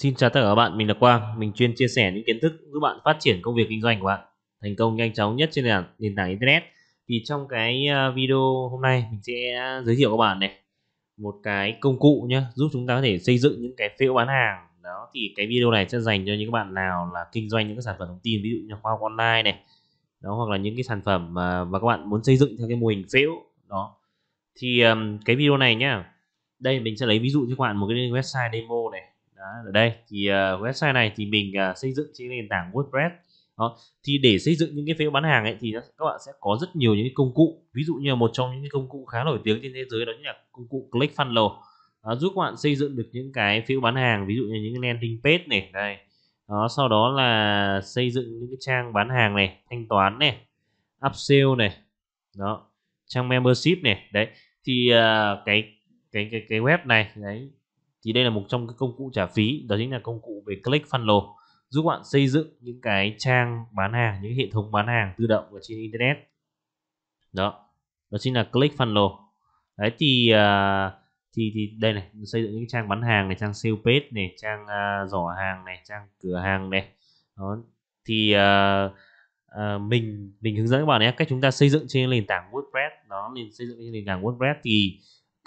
Xin chào tất cả các bạn, mình là Quang, mình chuyên chia sẻ những kiến thức giúp bạn phát triển công việc kinh doanh của bạn thành công nhanh chóng nhất trên nền, tảng internet. Thì trong cái à, video hôm nay mình sẽ giới thiệu các bạn này một cái công cụ nhé giúp chúng ta có thể xây dựng những cái phiếu bán hàng. Đó thì cái video này sẽ dành cho những bạn nào là kinh doanh những cái sản phẩm thông tin ví dụ như khoa học online này. Đó hoặc là những cái sản phẩm mà, và các bạn muốn xây dựng theo cái mô hình phiếu đó. Thì cái video này nhá. Đây mình sẽ lấy ví dụ cho các bạn một cái website demo này đó, ở đây thì uh, website này thì mình uh, xây dựng trên nền tảng WordPress đó. thì để xây dựng những cái phiếu bán hàng ấy thì các bạn sẽ có rất nhiều những công cụ ví dụ như một trong những công cụ khá nổi tiếng trên thế giới đó chính là công cụ ClickFunnels đó, giúp các bạn xây dựng được những cái phiếu bán hàng ví dụ như những cái landing page này đây đó, sau đó là xây dựng những cái trang bán hàng này thanh toán này upsell này đó trang membership này đấy thì uh, cái cái cái cái web này đấy thì đây là một trong các công cụ trả phí đó chính là công cụ về click funnel giúp bạn xây dựng những cái trang bán hàng những hệ thống bán hàng tự động ở trên internet đó đó chính là click funnel đấy thì uh, thì thì đây này xây dựng những trang bán hàng này trang sale page này trang uh, giỏ hàng này trang cửa hàng này đó thì uh, uh, mình mình hướng dẫn các bạn nhé cách chúng ta xây dựng trên nền tảng WordPress đó nên xây dựng trên nền tảng WordPress thì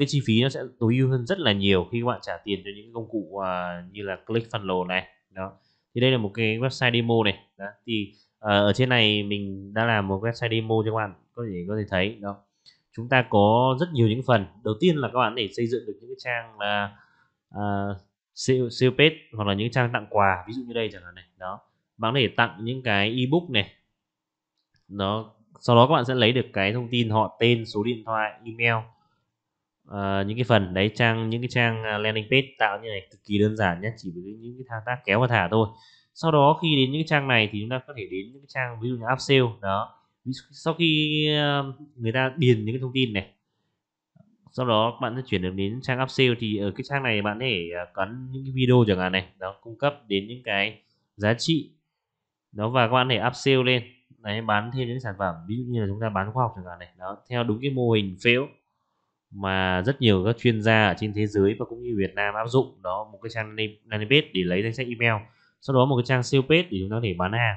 cái chi phí nó sẽ tối ưu hơn rất là nhiều khi các bạn trả tiền cho những công cụ uh, như là ClickFunnels này đó thì đây là một cái website demo này đó. thì uh, ở trên này mình đã làm một website demo cho các bạn có thể có thể thấy đó chúng ta có rất nhiều những phần đầu tiên là các bạn để xây dựng được những cái trang là uh, sale, page hoặc là những trang tặng quà ví dụ như đây chẳng hạn này đó bạn để tặng những cái ebook này đó sau đó các bạn sẽ lấy được cái thông tin họ tên số điện thoại email Ờ, những cái phần đấy trang những cái trang à, landing page tạo như này cực kỳ đơn giản nhé chỉ với những cái thao tác kéo và thả thôi sau đó khi đến những cái trang này thì chúng ta có thể đến những cái trang ví dụ như upsell đó sau khi ờ, người ta điền những cái thông tin này sau đó bạn sẽ chuyển được đến trang upsell thì ở cái trang này bạn có thể à, cắn những cái video chẳng hạn này nó cung cấp đến những cái giá trị đó và các bạn để thể upsell lên đấy bán thêm những sản phẩm ví dụ như là chúng ta bán khoa học chẳng hạn này đó theo đúng cái mô hình phễu mà rất nhiều các chuyên gia ở trên thế giới và cũng như Việt Nam áp dụng đó một cái trang Nanipage để lấy danh sách email sau đó một cái trang sale page để chúng ta có thể bán hàng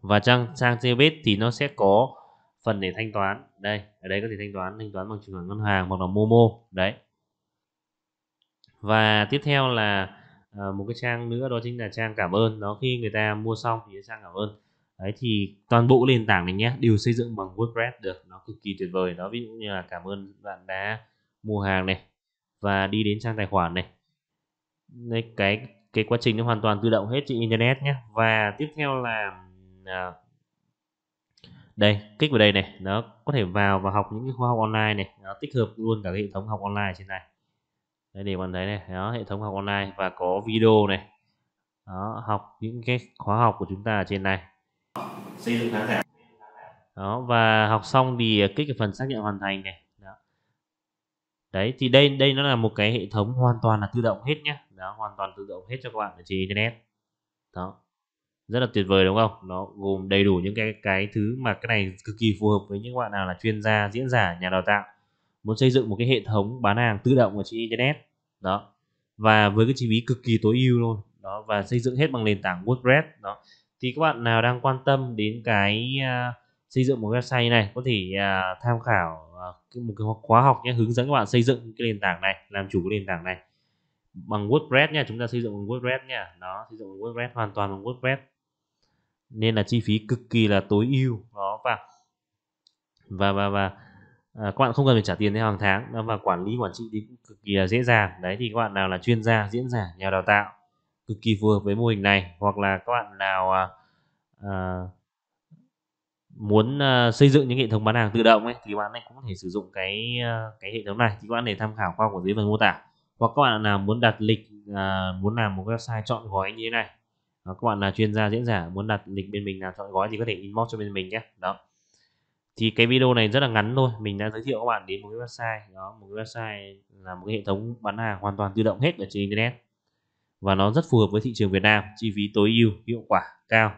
và trang trang sale page thì nó sẽ có phần để thanh toán đây ở đây có thể thanh toán thanh toán bằng chuyển khoản ngân hàng hoặc là Momo đấy và tiếp theo là ờ, một cái trang nữa đó chính là trang cảm ơn đó khi người ta mua xong thì trang cảm ơn đấy thì toàn bộ nền tảng này nhé đều xây dựng bằng WordPress được nó cực kỳ tuyệt vời đó ví dụ như là cảm ơn bạn đã mua hàng này và đi đến trang tài khoản này đấy, cái cái quá trình nó hoàn toàn tự động hết trên internet nhé và tiếp theo là à, đây kích vào đây này nó có thể vào và học những khóa học online này nó tích hợp luôn cả hệ thống học online trên này đấy, để bạn thấy này đó hệ thống học online và có video này đó, học những cái khóa học của chúng ta ở trên này xây dựng khán giả đó và học xong thì à, kích cái phần xác nhận hoàn thành này đó. đấy thì đây đây nó là một cái hệ thống hoàn toàn là tự động hết nhé đó hoàn toàn tự động hết cho các bạn ở trên internet đó rất là tuyệt vời đúng không nó gồm đầy đủ những cái cái thứ mà cái này cực kỳ phù hợp với những bạn nào là chuyên gia diễn giả nhà đào tạo muốn xây dựng một cái hệ thống bán hàng tự động ở trên internet đó và với cái chi phí cực kỳ tối ưu luôn đó và xây dựng hết bằng nền tảng WordPress đó thì các bạn nào đang quan tâm đến cái uh, xây dựng một website này có thể uh, tham khảo uh, một cái khóa học nhé hướng dẫn các bạn xây dựng cái nền tảng này làm chủ cái nền tảng này bằng WordPress nha chúng ta xây dựng bằng WordPress nha nó xây dựng bằng WordPress hoàn toàn bằng WordPress nên là chi phí cực kỳ là tối ưu đó và và và và à, các bạn không cần phải trả tiền theo hàng tháng và quản lý quản trị thì cũng cực kỳ là dễ dàng đấy thì các bạn nào là chuyên gia diễn giả nhà đào tạo cực kỳ phù hợp với mô hình này hoặc là các bạn nào à, à, muốn à, xây dựng những hệ thống bán hàng tự động ấy thì bạn này cũng có thể sử dụng cái à, cái hệ thống này thì các bạn để tham khảo qua của dưới phần mô tả hoặc các bạn nào muốn đặt lịch à, muốn làm một website chọn gói như thế này đó, các bạn là chuyên gia diễn giả muốn đặt lịch bên mình làm chọn gói thì có thể inbox cho bên mình nhé đó thì cái video này rất là ngắn thôi mình đã giới thiệu các bạn đến một cái website đó một cái website là một cái hệ thống bán hàng hoàn toàn tự động hết ở trên internet và nó rất phù hợp với thị trường Việt Nam chi phí tối ưu hiệu quả cao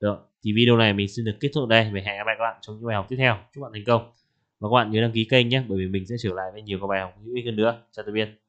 được thì video này mình xin được kết thúc ở đây và hẹn gặp lại các bạn trong những bài học tiếp theo chúc bạn thành công và các bạn nhớ đăng ký kênh nhé bởi vì mình sẽ trở lại với nhiều các bài học hữu ích hơn nữa chào tạm biệt